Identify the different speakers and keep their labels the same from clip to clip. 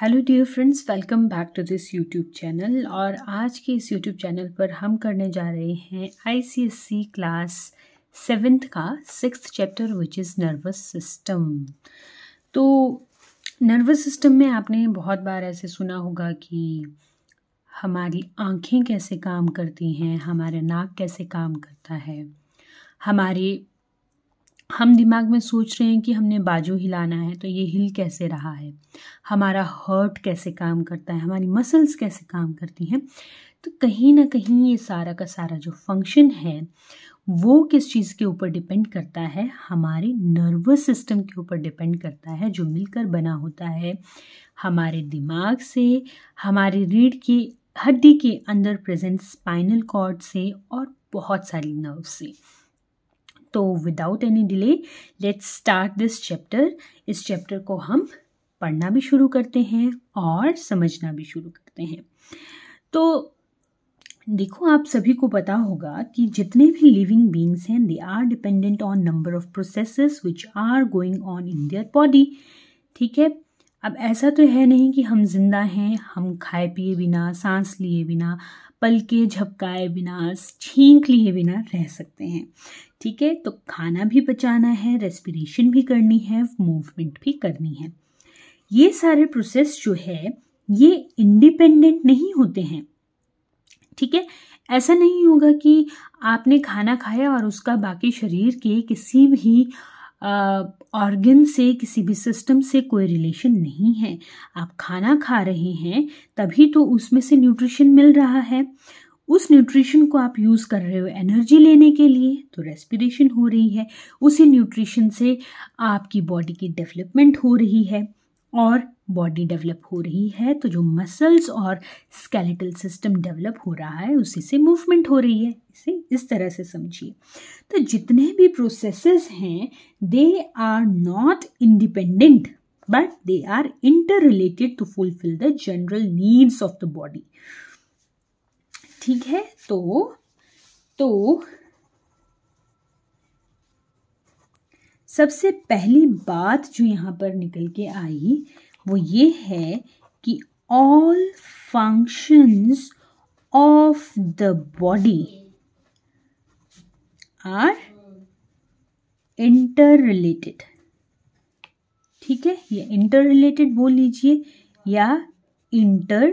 Speaker 1: Hello dear friends welcome back to this YouTube channel और आज के इस यूट्यूब चैनल पर हम करने जा रहे हैं आईसीएससी क्लास सेवेंथ का six chapter which is nervous system तो नर्वस सिस्टम में आपने बहुत बार ऐसे सुना होगा कि हमारी आँखें कैसे काम करती हैं हमारा नाक कैसे काम करता है हमारे हम दिमाग में सोच रहे हैं कि हमने बाजू हिलाना है तो ये हिल कैसे रहा है हमारा हर्ट कैसे काम करता है हमारी मसल्स कैसे काम करती हैं तो कहीं ना कहीं ये सारा का सारा जो फंक्शन है वो किस चीज़ के ऊपर डिपेंड करता है हमारे नर्वस सिस्टम के ऊपर डिपेंड करता है जो मिलकर बना होता है हमारे दिमाग से हमारे रीढ़ की हड्डी के अंदर प्रेजेंट स्पाइनल कॉर्ड से और बहुत सारी नर्व से तो without any delay let's start this chapter इस चैप्टर को हम पढ़ना भी शुरू करते हैं और समझना भी शुरू करते हैं तो देखो आप सभी को पता होगा कि जितने भी लिविंग बींग्स हैं they are dependent on number of process which are going on in their body ठीक है अब ऐसा तो है नहीं कि हम जिंदा हैं हम खाए पिए बिना सांस लिए बिना पलके झपकाए बिना छींक लिए बिना रह सकते हैं ठीक है तो खाना भी बचाना है रेस्पिरेशन भी करनी है मूवमेंट भी करनी है ये सारे प्रोसेस जो है ये इंडिपेंडेंट नहीं होते हैं ठीक है ऐसा नहीं होगा कि आपने खाना खाया और उसका बाकी शरीर के किसी भी ऑर्गन से किसी भी सिस्टम से कोई रिलेशन नहीं है आप खाना खा रहे हैं तभी तो उसमें से न्यूट्रिशन मिल रहा है उस न्यूट्रिशन को आप यूज़ कर रहे हो एनर्जी लेने के लिए तो रेस्पिरेशन हो रही है उसी न्यूट्रिशन से आपकी बॉडी की डेवलपमेंट हो रही है और बॉडी डेवलप हो रही है तो जो मसल्स और स्केलेटल सिस्टम डेवलप हो रहा है उसी से मूवमेंट हो रही है इसे इस तरह से समझिए तो जितने भी प्रोसेसेस हैं they are not independent but they are interrelated to fulfil the general needs of the body ठीक है तो तो सबसे पहली बात जो यहाँ पर निकल के आई वो ये है कि all functions of the body are interrelated ठीक है ये इंटर रिलेटेड बोल लीजिए या इंटर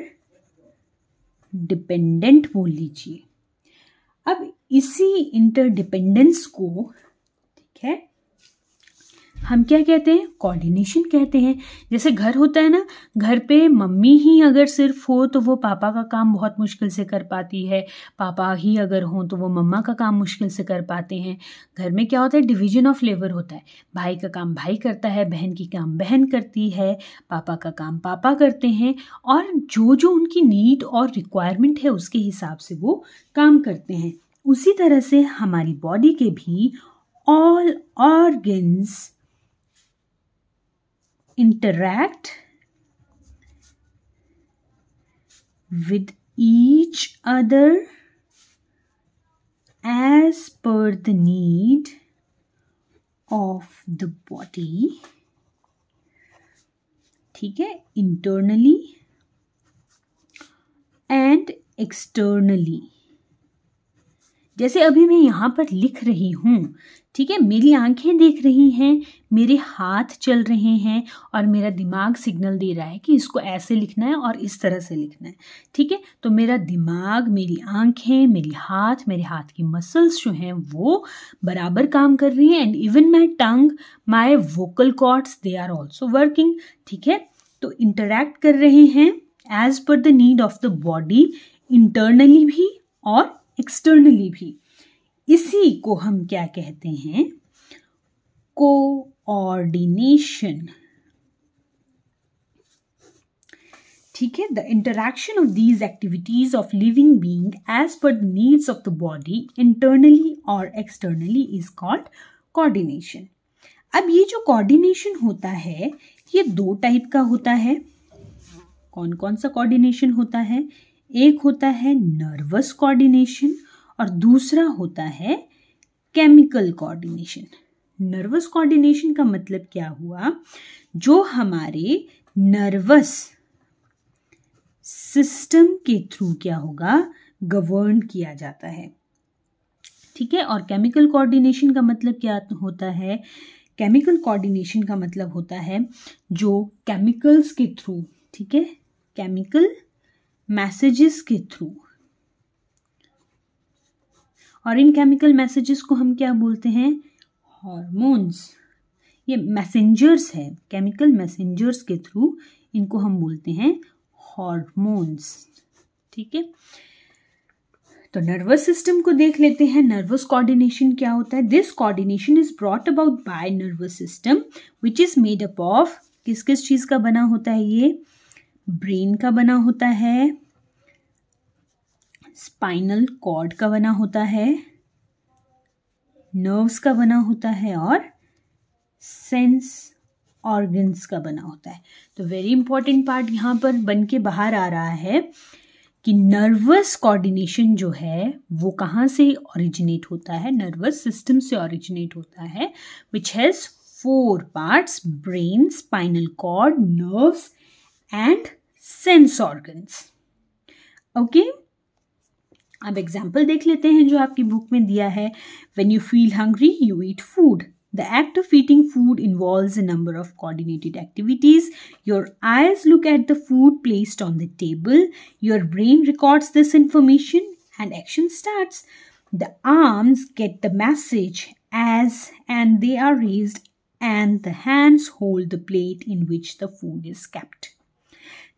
Speaker 1: डिपेंडेंट बोल लीजिए अब इसी इंटरडिपेंडेंस को ठीक है हम क्या कहते हैं कोऑर्डिनेशन कहते हैं जैसे घर होता है ना घर पे मम्मी ही अगर सिर्फ हो तो वो पापा का काम बहुत मुश्किल से कर पाती है पापा ही अगर हों तो वो मम्मा का काम मुश्किल से कर पाते हैं घर में क्या होता है डिवीजन ऑफ लेबर होता है भाई का काम भाई करता है बहन की काम बहन करती है पापा का काम पापा करते हैं और जो जो उनकी नीड और रिक्वायरमेंट है उसके हिसाब से वो काम करते हैं उसी तरह से हमारी बॉडी के भी all organs interact with each other as per the need of the body Okay, internally and externally. जैसे अभी मैं यहाँ पर लिख रही हूँ ठीक है मेरी आंखें देख रही हैं मेरे हाथ चल रहे हैं और मेरा दिमाग सिग्नल दे रहा है कि इसको ऐसे लिखना है और इस तरह से लिखना है ठीक है तो मेरा दिमाग मेरी आंखें मेरी हाथ मेरे हाथ की मसल्स जो हैं वो बराबर काम कर रही हैं and even my tongue my vocal cords they are also working ठीक है तो इंटरैक्ट कर रहे हैं as per the need of the body internally भी और एक्सटर्नली भी इसी को हम क्या कहते हैं कोऑर्डिनेशन ठीक है the interaction of these activities of living being as per needs of the body internally और एक्सटर्नली इज कॉल्ड कोऑर्डिनेशन अब ये जो कोऑर्डिनेशन होता है ये दो टाइप का होता है कौन कौन सा कोऑर्डिनेशन होता है एक होता है नर्वस कोऑर्डिनेशन और दूसरा होता है केमिकल कोऑर्डिनेशन नर्वस कोऑर्डिनेशन का मतलब क्या हुआ जो हमारे नर्वस सिस्टम के थ्रू क्या होगा गवर्न किया जाता है ठीक है और केमिकल कोऑर्डिनेशन का मतलब क्या होता है केमिकल कोऑर्डिनेशन का मतलब होता है जो केमिकल्स के थ्रू ठीक है केमिकल मैसेजेस के थ्रू और इन केमिकल मैसेजेस को हम क्या बोलते हैं हॉर्मोन्स ये मैसेंजर्स है केमिकल मैसेंजर्स के थ्रू इनको हम बोलते हैं हॉर्मोन्स ठीक है तो नर्वस सिस्टम को देख लेते हैं नर्वस कोऑर्डिनेशन क्या होता है this coordination is brought about by nervous system which is made up of किस किस चीज़ का बना होता है ये ब्रेन का बना होता है स्पाइनल कॉर्ड का बना होता है नर्व्स का बना होता है और सेंस ऑर्गन्स का बना होता है तो वेरी इंपॉर्टेंट पार्ट यहाँ पर बन के बाहर आ रहा है कि नर्वस कोऑर्डिनेशन जो है वो कहाँ से ओरिजिनेट होता है नर्वस सिस्टम से ओरिजिनेट होता है which has four parts brain spinal cord nerves and sense organs okay अब एग्जाम्पल देख लेते हैं जो आपकी बुक में दिया है when you feel hungry you eat food The act of eating food involves a number of coordinated activities. Your eyes look at the food placed on the table. Your brain records this information and action starts. The arms get the message as and they are raised and the hands hold the plate in which the food is kept.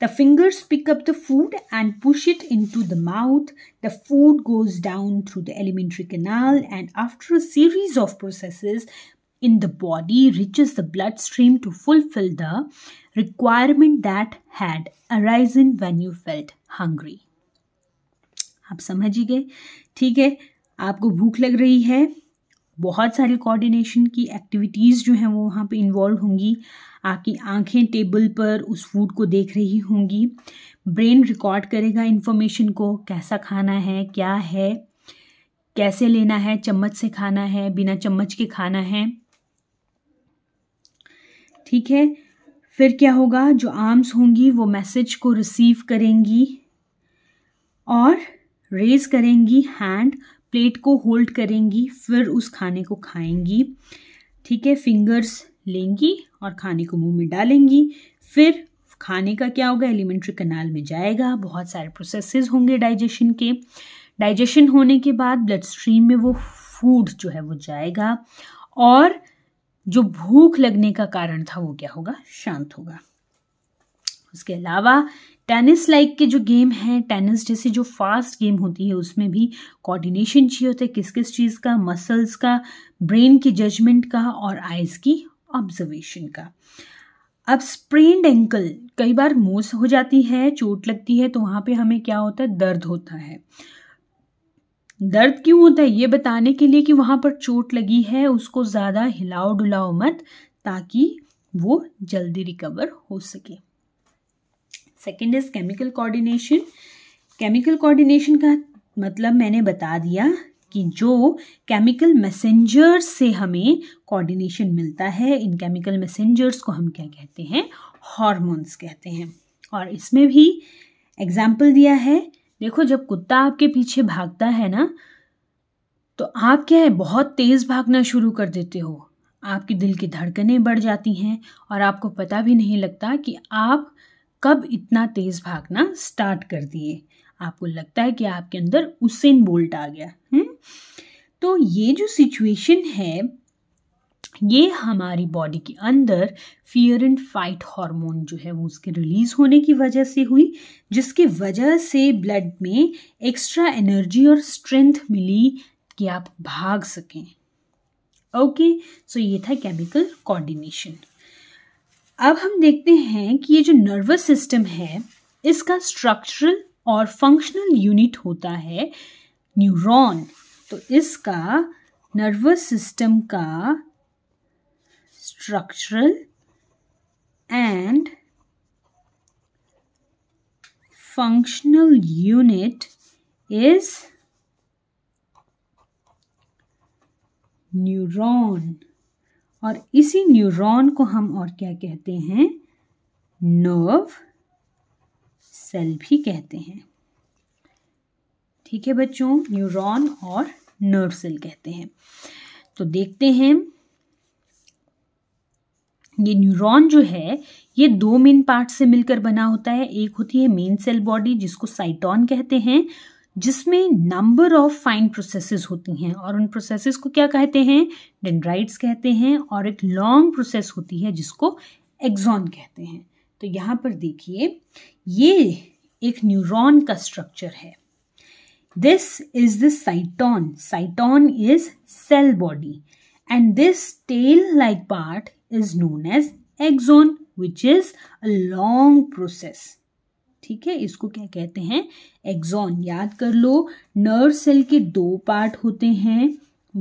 Speaker 1: The fingers pick up the food and push it into the mouth. The food goes down through the alimentary canal and after a series of processes in the body reaches the bloodstream to fulfill the requirement that had arisen when you felt hungry. आप समझ ही गए ठीक है आपको भूख लग रही है बहुत सारी कोऑर्डिनेशन की एक्टिविटीज़ जो हैं वो वहाँ पे इन्वॉल्व होंगी आपकी आंखें टेबल पर उस फूड को देख रही होंगी ब्रेन रिकॉर्ड करेगा इन्फॉर्मेशन को कैसा खाना है क्या है कैसे लेना है चम्मच से खाना है बिना चम्मच के खाना है ठीक है फिर क्या होगा जो आर्म्स होंगी वो मैसेज को रिसीव करेंगी और रेज करेंगी हैंड प्लेट को होल्ड करेंगी फिर उस खाने को खाएंगी ठीक है फिंगर्स लेंगी और खाने को मुंह में डालेंगी फिर खाने का क्या होगा एलिमेंट्री कनाल में जाएगा बहुत सारे प्रोसेसेस होंगे डाइजेशन के डाइजेशन होने के बाद ब्लड स्ट्रीम में वो फूड जो है वो जाएगा और जो भूख लगने का कारण था वो क्या होगा शांत होगा उसके अलावा टेनिस लाइक के जो गेम हैं टेनिस जैसे जो फास्ट गेम होती है उसमें भी कोऑर्डिनेशन चाहिए होता है किस किस चीज़ का मसल्स का ब्रेन की जजमेंट का और आइज़ की ऑब्जर्वेशन का अब स्प्रेंड एंकल कई बार मोस हो जाती है चोट लगती है तो वहाँ पे हमें क्या होता है दर्द होता है दर्द क्यों होता है ये बताने के लिए कि वहाँ पर चोट लगी है उसको ज़्यादा हिलाओ डुलाओ मत ताकि वो जल्दी रिकवर हो सके second is chemical coordination chemical coordination का मतलब मैंने बता दिया कि जो केमिकल मैसेंजर्स से हमें कोऑर्डिनेशन मिलता है इन केमिकल मैसेंजर्स को हम क्या कहते हैं हॉर्मोन्स कहते हैं और इसमें भी एग्जाम्पल दिया है देखो जब कुत्ता आपके पीछे भागता है ना तो आप क्या है बहुत तेज़ भागना शुरू कर देते हो आपके दिल की धड़कनें बढ़ जाती हैं और आपको पता भी नहीं लगता कि आप कब इतना तेज भागना स्टार्ट कर दिए आपको लगता है कि आपके अंदर उसेन बोल्ट आ गया हम्म? तो ये जो सिचुएशन है ये हमारी बॉडी के अंदर फियर एंड फाइट हार्मोन जो है वो उसके रिलीज होने की वजह से हुई जिसके वजह से ब्लड में एक्स्ट्रा एनर्जी और स्ट्रेंथ मिली कि आप भाग सकें ओके सो ये था केमिकल कोऑर्डिनेशन अब हम देखते हैं कि ये जो नर्वस सिस्टम है इसका स्ट्रक्चरल और फंक्शनल यूनिट होता है न्यूरॉन तो इसका नर्वस सिस्टम का structural and functional unit is neuron और इसी न्यूरॉन को हम और क्या कहते हैं नर्व सेल भी कहते हैं ठीक है बच्चों न्यूरॉन और नर्व सेल कहते हैं तो देखते हैं ये न्यूरॉन जो है ये दो मेन पार्ट से मिलकर बना होता है एक होती है मेन सेल बॉडी जिसको साइटॉन कहते हैं जिसमें नंबर ऑफ फाइन प्रोसेसेस होती हैं और उन प्रोसेसेस को क्या कहते हैं डेंड्राइट्स कहते हैं और एक लॉन्ग प्रोसेस होती है जिसको एक्सॉन कहते हैं तो यहाँ पर देखिए ये एक न्यूरॉन का स्ट्रक्चर है this is the cyton cyton is cell body and this tail like part is known as axon which is a long process ठीक है इसको क्या कहते हैं एक्सॉन याद कर लो नर्व सेल के दो पार्ट होते हैं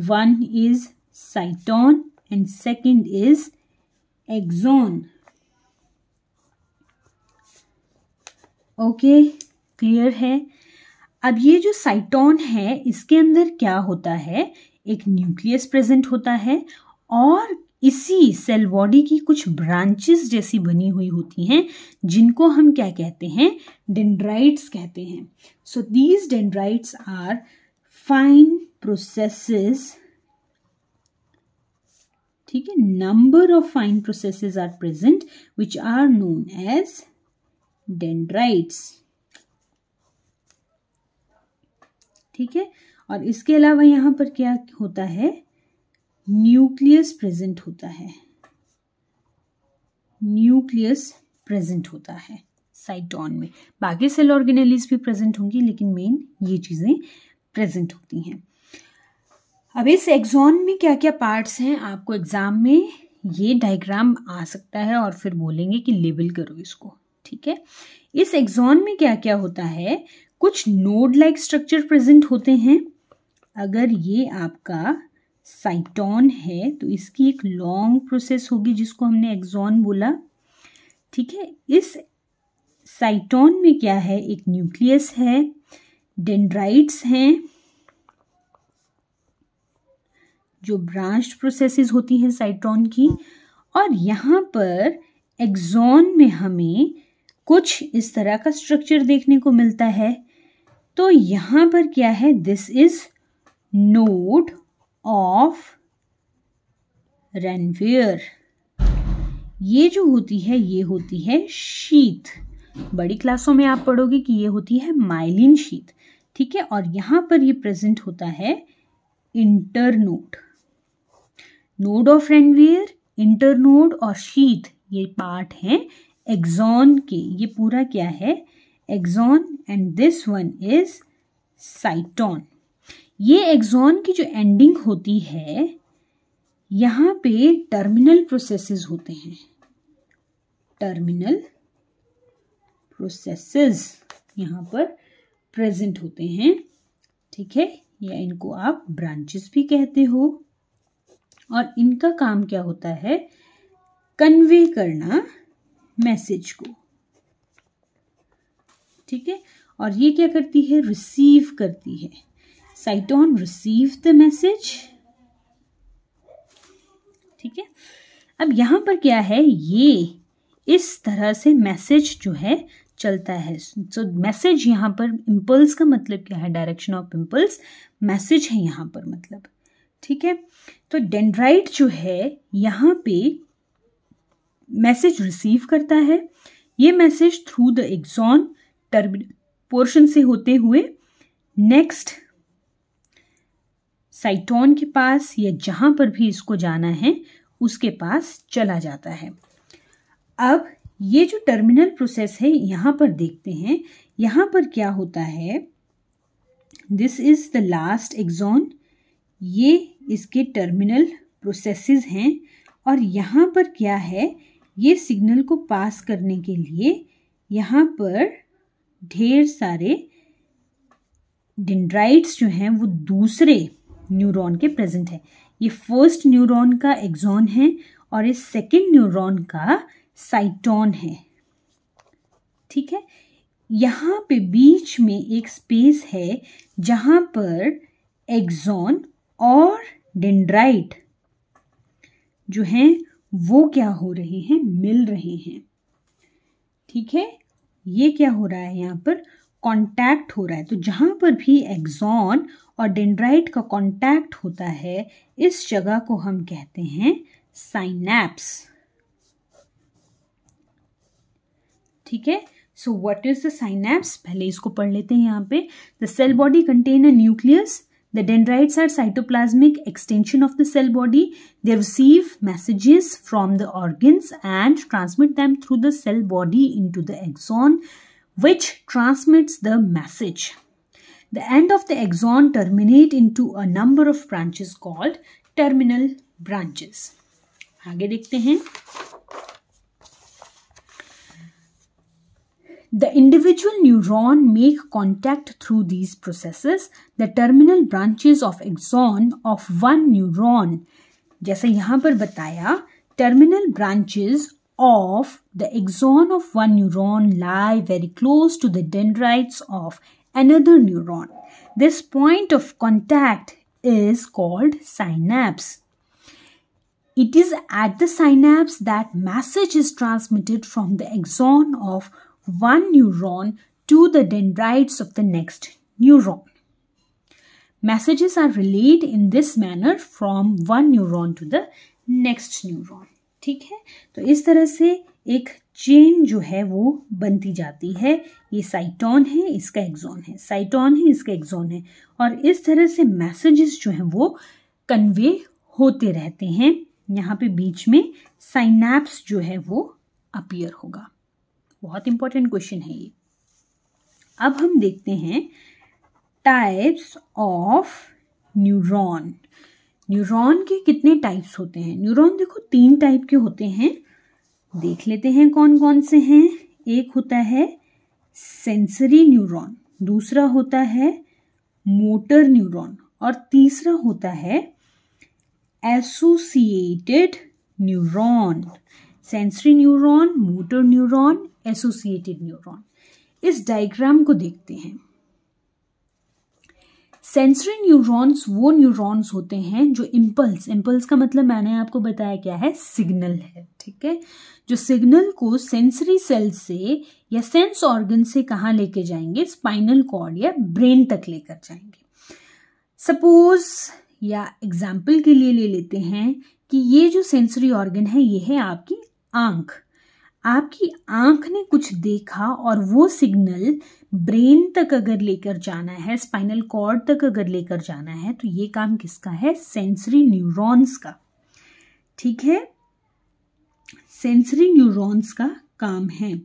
Speaker 1: one is cyton and second is axon okay clear है अब ये जो साइटॉन है इसके अंदर क्या होता है एक न्यूक्लियस प्रेजेंट होता है और इसी सेल बॉडी की कुछ ब्रांचेस जैसी बनी हुई होती हैं जिनको हम क्या कहते हैं डेंड्राइट्स कहते हैं so these dendrites are fine processes ठीक है number of fine processes are present which are known as dendrites ठीक है और इसके अलावा यहां पर क्या होता है न्यूक्लियस प्रेजेंट होता है न्यूक्लियस प्रेजेंट होता है साइटॉन में बाकी सेल ऑर्गेनेलिस भी प्रेजेंट होंगी लेकिन मेन ये चीज़ें प्रेजेंट होती हैं अब इस एग्जॉन में क्या क्या पार्ट्स हैं आपको एग्ज़ाम में ये डायग्राम आ सकता है और फिर बोलेंगे कि लेबल करो इसको ठीक है इस एग्जॉन में क्या क्या होता है कुछ नोड लाइक स्ट्रक्चर प्रेजेंट होते हैं अगर ये आपका साइटॉन है तो इसकी एक लॉन्ग प्रोसेस होगी जिसको हमने एक्सॉन बोला ठीक है इस साइटॉन में क्या है एक न्यूक्लियस है डेंड्राइट्स हैं जो ब्रांच प्रोसेसेस होती हैं साइट्रॉन की और यहाँ पर एक्सॉन में हमें कुछ इस तरह का स्ट्रक्चर देखने को मिलता है तो यहाँ पर क्या है this is node of Ranvier ये जो होती है ये होती है शीत बड़ी क्लासों में आप पढ़ोगे कि ये होती है माइलिन शीत ठीक है और यहां पर ये प्रेजेंट होता है internode node of Ranvier internode और शीत ये पार्ट है एग्जॉन के ये पूरा क्या है axon and this one is cyton ये एग्जॉन की जो एंडिंग होती है यहाँ पे टर्मिनल प्रोसेसेस होते हैं टर्मिनल प्रोसेसेस यहाँ पर प्रेजेंट होते हैं ठीक है या इनको आप ब्रांचेस भी कहते हो और इनका काम क्या होता है कन्वे करना मैसेज को ठीक है और ये क्या करती है रिसीव करती है साइटोन रिसीव द मैसेज ठीक है अब यहां पर क्या है ये इस तरह से मैसेज जो है चलता है सो मैसेज यहां पर इम्पल्स का मतलब क्या है डायरेक्शन ऑफ इम्पल्स मैसेज है यहां पर मतलब ठीक है तो डेंड्राइट जो है यहां पे मैसेज रिसीव करता है ये मैसेज थ्रू द एग्जॉन टर्ब पोर्शन से होते हुए नेक्स्ट साइटोन के पास या जहाँ पर भी इसको जाना है उसके पास चला जाता है अब ये जो टर्मिनल प्रोसेस है यहाँ पर देखते हैं यहाँ पर क्या होता है this is the last axon ये इसके टर्मिनल प्रोसेसेस हैं और यहाँ पर क्या है ये सिग्नल को पास करने के लिए यहाँ पर ढेर सारे डेंड्राइट्स जो हैं वो दूसरे न्यूरॉन के प्रेजेंट है ये फर्स्ट न्यूरॉन का एग्जॉन है और ये सेकेंड न्यूरॉन का साइटोन है ठीक है यहाँ पे बीच में एक स्पेस है जहाँ पर एग्जॉन और डेंड्राइट जो हैं वो क्या हो रहे हैं मिल रहे हैं ठीक है ये क्या हो रहा है यहाँ पर कांटेक्ट हो रहा है तो जहाँ पर भी एग्जॉन और डेंड्राइट का कांटेक्ट होता है इस जगह को हम कहते हैं साइनैप्स ठीक है so what is the synapse पहले इसको पढ़ लेते हैं यहां पे the cell body contain a nucleus the dendrites are cytoplasmic extension of the cell body they receive messages from the organs and transmit them through the cell body in the axon which transmits the message The end of the axon terminate into a number of branches called terminal branches. आगे देखते हैं The individual neuron make contact through these processes. The terminal branches of axon of one neuron, जैसे यहाँ पर बताया terminal branches of the axon of one neuron lie very close to the dendrites of another neuron. This point of contact is called synapse. It is at the synapse that message is transmitted from the axon of one neuron to the dendrites of the next neuron. Messages are relayed in this manner from one neuron to the next neuron. ठीक है तो इस तरह से एक chain जो है वो बनती जाती है ये साइटॉन है इसका एग्जॉन है साइटॉन है इसका एग्जॉन है और इस तरह से मैसेजेस जो हैं वो कन्वे होते रहते हैं यहाँ पे बीच में साइनैप्स जो है वो अपियर होगा बहुत इंपॉर्टेंट क्वेश्चन है ये अब हम देखते हैं टाइप्स ऑफ न्यूरॉन न्यूरॉन के कितने टाइप्स होते हैं न्यूरॉन देखो तीन टाइप के होते हैं देख लेते हैं कौन कौन से हैं एक होता है सेंसरी न्यूरॉन दूसरा होता है मोटर न्यूरॉन और तीसरा होता है associated neuron sensory neuron motor neuron associated neuron इस डायग्राम को देखते हैं सेंसरी न्यूरॉन्स वो न्यूरॉन्स होते हैं जो इम्पल्स इम्पल्स का मतलब मैंने आपको बताया क्या है सिग्नल है ठीक है जो सिग्नल को सेंसरी सेल से या सेंस ऑर्गन से कहाँ लेके जाएंगे स्पाइनल कॉर्ड या ब्रेन तक लेकर जाएंगे सपोज या एग्जाम्पल के लिए ले लेते हैं कि ये जो सेंसरी ऑर्गन है ये है आपकी आंख आपकी आंख ने कुछ देखा और वो सिग्नल ब्रेन तक अगर लेकर जाना है स्पाइनल कॉर्ड तक अगर लेकर जाना है तो ये काम किसका है सेंसरी न्यूरॉन्स का ठीक है सेंसरी न्यूरॉन्स का काम है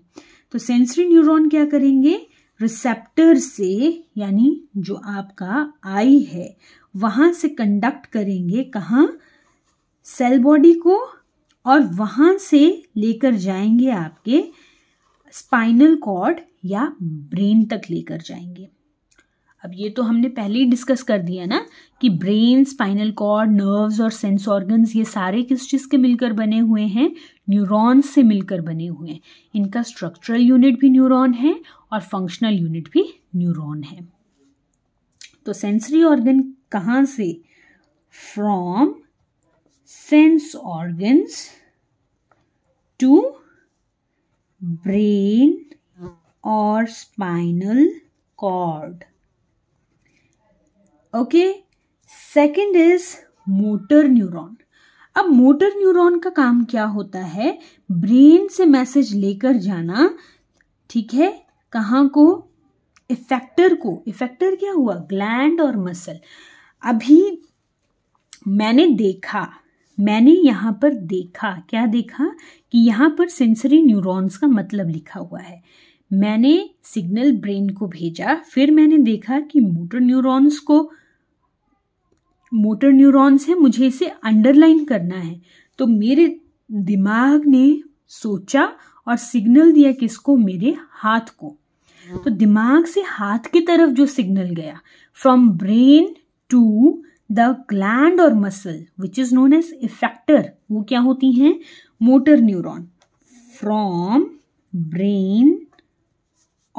Speaker 1: तो सेंसरी न्यूरॉन क्या करेंगे रिसेप्टर से यानी जो आपका आई है वहां से कंडक्ट करेंगे कहाँ सेल बॉडी को और वहां से लेकर जाएंगे आपके स्पाइनल कॉर्ड या ब्रेन तक लेकर जाएंगे अब ये तो हमने पहले ही डिस्कस कर दिया ना कि ब्रेन स्पाइनल कॉर्ड नर्व्स और सेंस ऑर्गन्स ये सारे किस चीज़ के मिलकर बने हुए हैं न्यूरॉन्स से मिलकर बने हुए हैं इनका स्ट्रक्चरल यूनिट भी न्यूरॉन है और फंक्शनल यूनिट भी न्यूरॉन है तो सेंसरी ऑर्गन कहाँ से from sense organs to brain और spinal cord okay second is motor neuron अब मोटर न्यूरॉन का काम क्या होता है ब्रेन से मैसेज लेकर जाना ठीक है कहाँ को इफेक्टर को इफेक्टर क्या हुआ ग्लैंड और मसल अभी मैंने देखा मैंने यहाँ पर देखा क्या देखा कि यहाँ पर सेंसरी न्यूरॉन्स का मतलब लिखा हुआ है मैंने सिग्नल ब्रेन को भेजा फिर मैंने देखा कि मोटर न्यूरॉन्स को मोटर न्यूरॉन्स है मुझे इसे अंडरलाइन करना है तो मेरे दिमाग ने सोचा और सिग्नल दिया किसको मेरे हाथ को तो दिमाग से हाथ की तरफ जो सिग्नल गया from brain to the gland और muscle which is known as effector वो क्या होती हैं मोटर न्यूरॉन फ्रॉम ब्रेन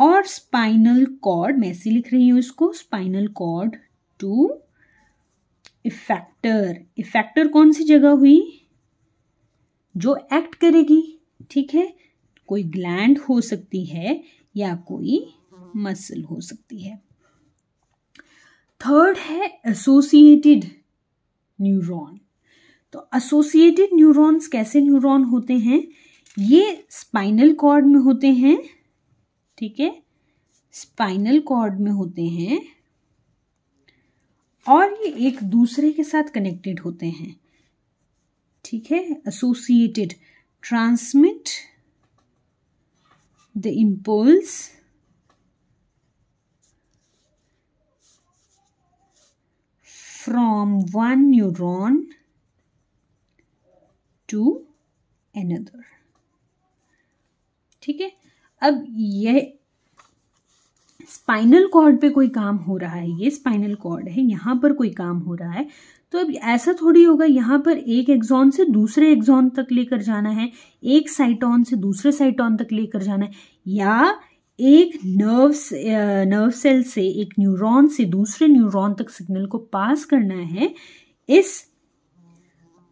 Speaker 1: और स्पाइनल कॉर्ड मैं ऐसे लिख रही हूँ इसको spinal cord to effector effector कौन सी जगह हुई जो एक्ट करेगी ठीक है कोई ग्लैंड हो सकती है या कोई मसल हो सकती है थर्ड है एसोसिएटेड न्यूरॉन तो एसोसिएटेड न्यूरॉन्स कैसे न्यूरॉन होते हैं ये स्पाइनल कॉर्ड में होते हैं ठीक है स्पाइनल कॉर्ड में होते हैं और ये एक दूसरे के साथ कनेक्टेड होते हैं ठीक है associated transmit the impulse from one neuron to another ठीक है अब यह स्पाइनल कॉर्ड पे कोई काम हो रहा है ये स्पाइनल कॉर्ड है यहाँ पर कोई काम हो रहा है तो अब ऐसा थोड़ी होगा यहाँ पर एक एग्जॉन से दूसरे एग्जॉन तक लेकर जाना है एक साइटॉन से दूसरे साइटॉन तक लेकर जाना है या एक नर्व नर्व सेल से एक न्यूरॉन से दूसरे न्यूरॉन तक सिग्नल को पास करना है इस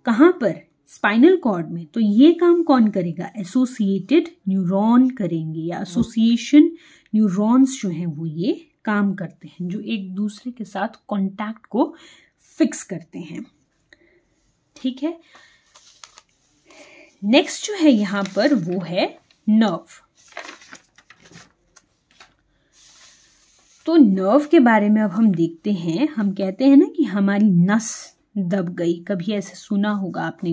Speaker 1: कहाँ पर स्पाइनल कॉर्ड में तो ये काम कौन करेगा एसोसिएटेड न्यूरॉन करेंगे या एसोसिएशन न्यूरॉन्स जो हैं वो ये काम करते हैं जो एक दूसरे के साथ कॉन्टैक्ट को फिक्स करते हैं ठीक है नेक्स्ट जो है यहां पर वो है नर्व तो नर्व के बारे में अब हम देखते हैं हम कहते हैं ना कि हमारी नस दब गई कभी ऐसे सुना होगा आपने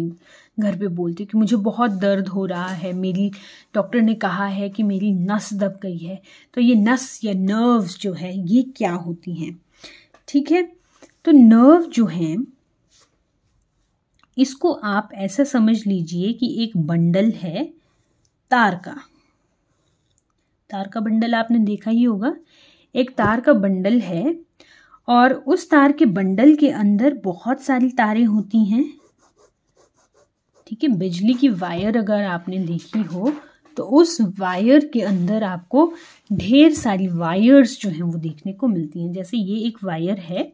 Speaker 1: घर पे बोलते कि मुझे बहुत दर्द हो रहा है मेरी डॉक्टर ने कहा है कि मेरी नस दब गई है तो ये नस या नर्व्स जो है ये क्या होती हैं ठीक है तो नर्व जो है इसको आप ऐसा समझ लीजिए कि एक बंडल है तार का तार का बंडल आपने देखा ही होगा एक तार का बंडल है और उस तार के बंडल के अंदर बहुत सारी तारें होती हैं ठीक है बिजली की वायर अगर आपने देखी हो तो उस वायर के अंदर आपको ढेर सारी वायर्स जो हैं वो देखने को मिलती हैं जैसे ये एक वायर है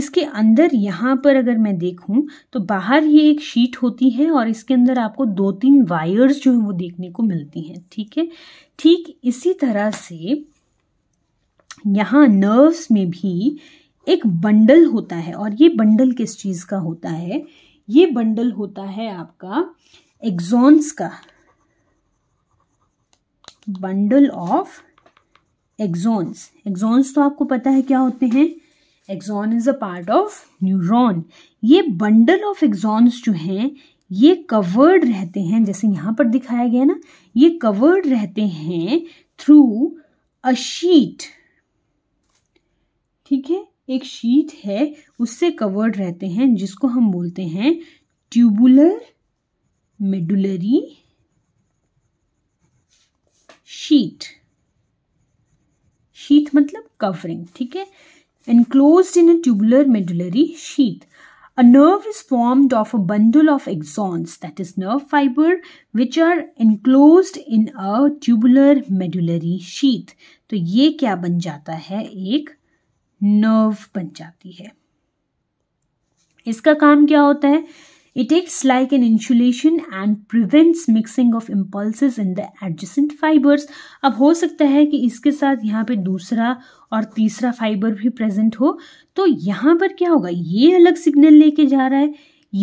Speaker 1: इसके अंदर यहाँ पर अगर मैं देखूँ तो बाहर ये एक शीट होती है और इसके अंदर आपको दो तीन वायर्स जो हैं वो देखने को मिलती हैं ठीक है ठीक इसी तरह से यहाँ नर्व्स में भी एक बंडल होता है और ये बंडल किस चीज़ का होता है ये बंडल होता है आपका एग्जॉन्स का बंडल ऑफ एग्जॉन्स एग्जॉन्स तो आपको पता है क्या होते हैं axon is a part of neuron ये बंडल ऑफ एग्जॉन्स जो हैं ये कवर्ड रहते हैं जैसे यहाँ पर दिखाया गया ना ये कवर्ड रहते हैं थ्रू अ शीट ठीक है एक शीट है उससे कवर्ड रहते हैं जिसको हम बोलते हैं ट्यूबुलर मेडुलरी शीट शीट मतलब कवरिंग ठीक है enclose in a tubular medullary sheath a nerve is formed of a bundle of axons that is nerve fibre which are enclose in a tubular medullary sheath तो ये क्या बन जाता है एक नर्व बन जाती है इसका काम क्या होता है it acts like an insulation and prevents mixing of impulse in the adjacent fibres अब हो सकता है कि इसके साथ यहाँ पे दूसरा और तीसरा फाइबर भी प्रेजेंट हो तो यहाँ पर क्या होगा ये अलग सिग्नल लेके जा रहा है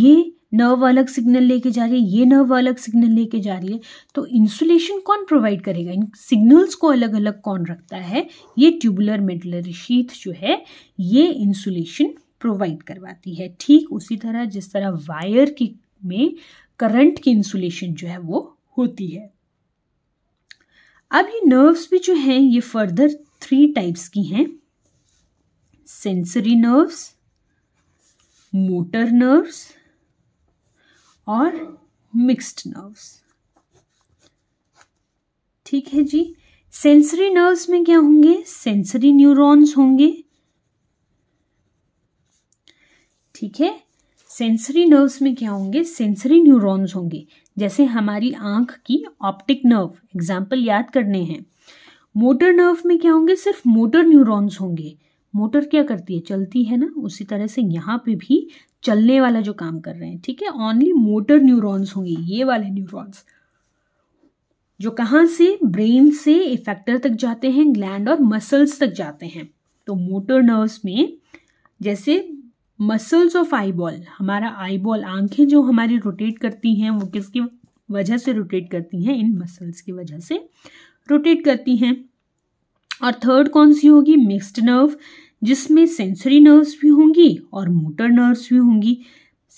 Speaker 1: ये नर्व अलग सिग्नल लेके जा रही है ये नर्व अलग सिग्नल लेके जा रही है तो इंसुलेशन कौन प्रोवाइड करेगा इन सिग्नल्स को अलग अलग कौन रखता है ये ट्यूबुलर मेडलरी शीथ जो है ये इंसुलेशन प्रोवाइड करवाती है ठीक उसी तरह जिस तरह वायर की में करंट की इंसुलेशन जो है वो होती है अब ये नर्व्स भी जो हैं ये फर्दर थ्री टाइप्स की हैं सेंसरी नर्व्स मोटर नर्व्स और मिक्स्ड नर्व्स ठीक है जी सेंसरी नर्व्स में क्या होंगे सेंसरी न्यूरॉन्स होंगे ठीक है सेंसरी नर्व्स में क्या होंगे सेंसरी न्यूरॉन्स होंगे जैसे हमारी आंख की ऑप्टिक नर्व एग्जाम्पल याद करने हैं मोटर नर्व में क्या होंगे सिर्फ मोटर न्यूरॉन्स होंगे मोटर क्या करती है चलती है ना उसी तरह से यहाँ पे भी चलने वाला जो काम कर रहे हैं ठीक है ओनली मोटर न्यूरॉन्स होंगे ये वाले न्यूरॉन्स जो कहाँ से ब्रेन से इफेक्टर तक जाते हैं ग्लैंड और मसल्स तक जाते हैं तो मोटर नर्व्स में जैसे मसल्स ऑफ आई बॉल हमारा आईबॉल आंखें जो हमारी रोटेट करती हैं वो किसकी वजह से रोटेट करती हैं इन मसल्स की वजह से रोटेट करती हैं और थर्ड कौन सी होगी मिक्स्ड नर्व जिसमें सेंसरी नर्व्स भी होंगी और मोटर नर्व्स भी होंगी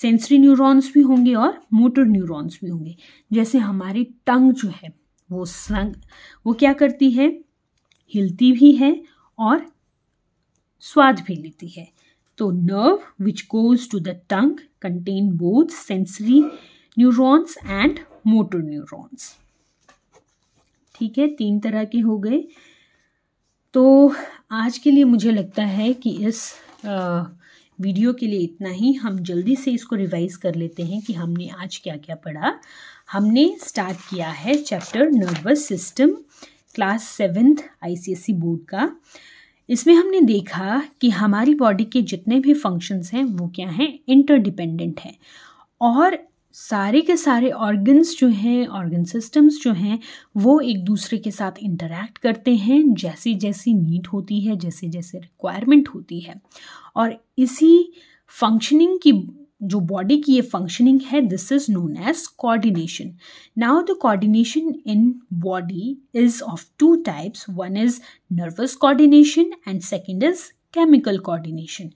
Speaker 1: सेंसरी न्यूरॉन्स भी होंगे और मोटर न्यूरॉन्स भी होंगे जैसे हमारी टंग जो है वो संग वो क्या करती है हिलती भी है और स्वाद भी लेती है तो nerve which goes to the tongue contain both sensory neurons and motor neurons ठीक है तीन तरह के हो गए तो आज के लिए मुझे लगता है कि इस आ, वीडियो के लिए इतना ही हम जल्दी से इसको रिवाइज कर लेते हैं कि हमने आज क्या क्या पढ़ा हमने स्टार्ट किया है chapter nervous system class seventh ICSC board का इसमें हमने देखा कि हमारी बॉडी के जितने भी फंक्शंस हैं वो क्या हैं इंटरडिपेंडेंट हैं और सारे के सारे ऑर्गन्स जो हैं ऑर्गन सिस्टम्स जो हैं वो एक दूसरे के साथ इंटरेक्ट करते हैं जैसी जैसी नीड होती है जैसे जैसे रिक्वायरमेंट होती है और इसी फंक्शनिंग की जो बॉडी की ये फंक्शनिंग है this is known as coordination now the coordination in body is of two types one is nervous coordination and second is chemical coordination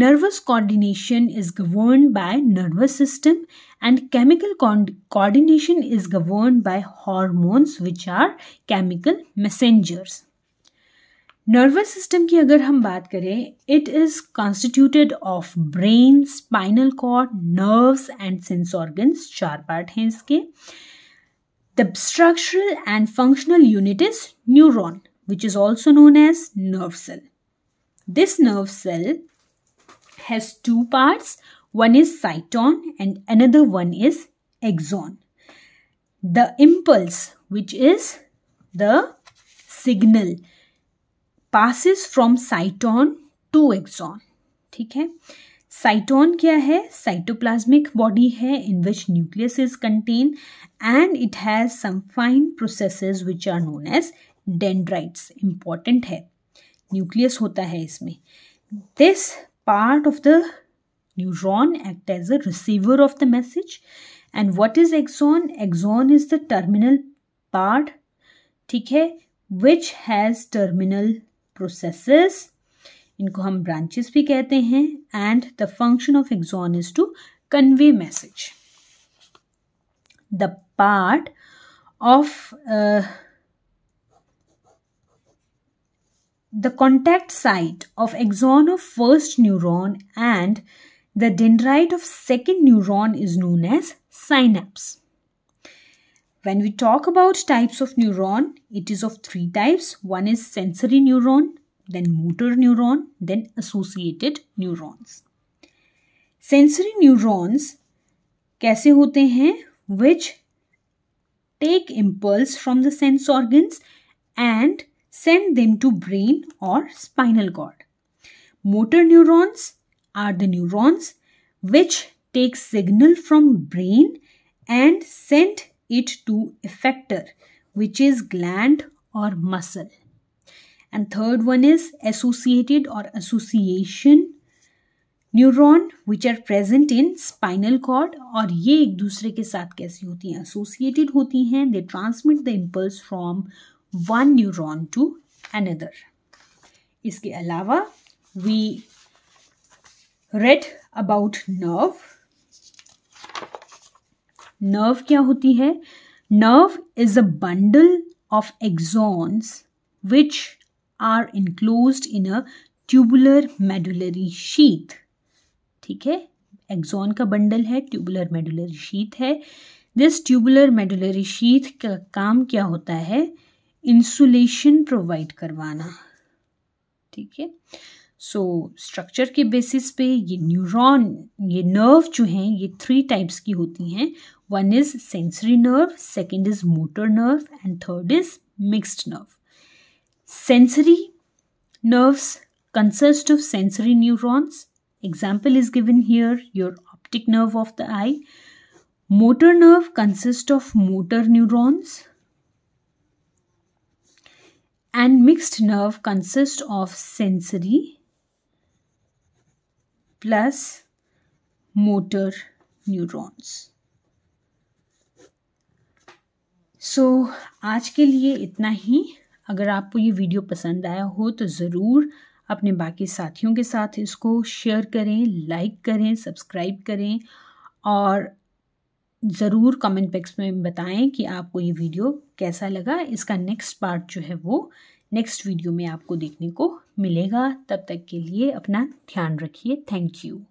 Speaker 1: nervous coordination is governed by nervous system and chemical coordination is governed by hormones which are chemical messengers nervous system ki agar hum baat kare, it is constituted of brain spinal cord nerves and sense organs char part hai iske. the structural and functional unit is neuron which is also known as nerve cell this nerve cell has two parts. One is cyton and another one is exon. The impulse, which is the signal, passes from cyton to exon. ठीक है साइटोन क्या है cytoplasmic body है in which nucleus is contain and it has some fine processes which are known as dendrites important है nucleus होता है इसमें this part of the neuron act as a receiver of the message and what is axon axon is the terminal part ठीक है which has terminal processes इनको हम branches भी कहते हैं and the function of exon is to convey message the part of uh, the contact site of axon of first neuron and the dendrite of second neuron is known as synapse. When we talk about types of neuron, it is of three types. One is sensory neuron, then motor neuron, then associated neurons. Sensory neurons कैसे होते हैं which take impulse from the sense organs and send them to brain or spinal cord. Motor neurons are the neurons which take signal from brain and send it to effector which is gland or muscle. And third one is associated or association which are present in spinal cord. Or और ये एक दूसरे के they कैसी होती हैं associated होती They transmit the impulse from one neuron to another इसके अलावा we read about nerve nerve क्या होती है nerve is a bundle of axons which are enclose in a tubular medullary sheath ठीक है एक्सॉन का बंडल है ट्यूबुलर मेडुलरी शीत है दिस ट्यूबुलर मेडुलरी शीत का काम क्या होता है इंसुलेशन प्रोवाइड करवाना ठीक है सो स्ट्रक्चर के बेसिस पे ये न्यूरॉन ये नर्व जो हैं ये थ्री टाइप्स की होती हैं one is sensory nerve second is motor nerve and third is mixed nerve sensory nerves consist of sensory neurons example is given here your optic nerve of the eye motor nerve consist of motor neurons and mixed nerve consist of sensory plus motor neurons. So so, आज के लिए इतना ही अगर आपको ये video पसंद आया हो तो ज़रूर अपने बाकी साथियों के साथ इसको शेयर करें लाइक करें सब्सक्राइब करें और ज़रूर कमेंट बॉक्स में बताएं कि आपको ये वीडियो कैसा लगा इसका नेक्स्ट पार्ट जो है वो नेक्स्ट वीडियो में आपको देखने को मिलेगा तब तक के लिए अपना ध्यान रखिए थैंक यू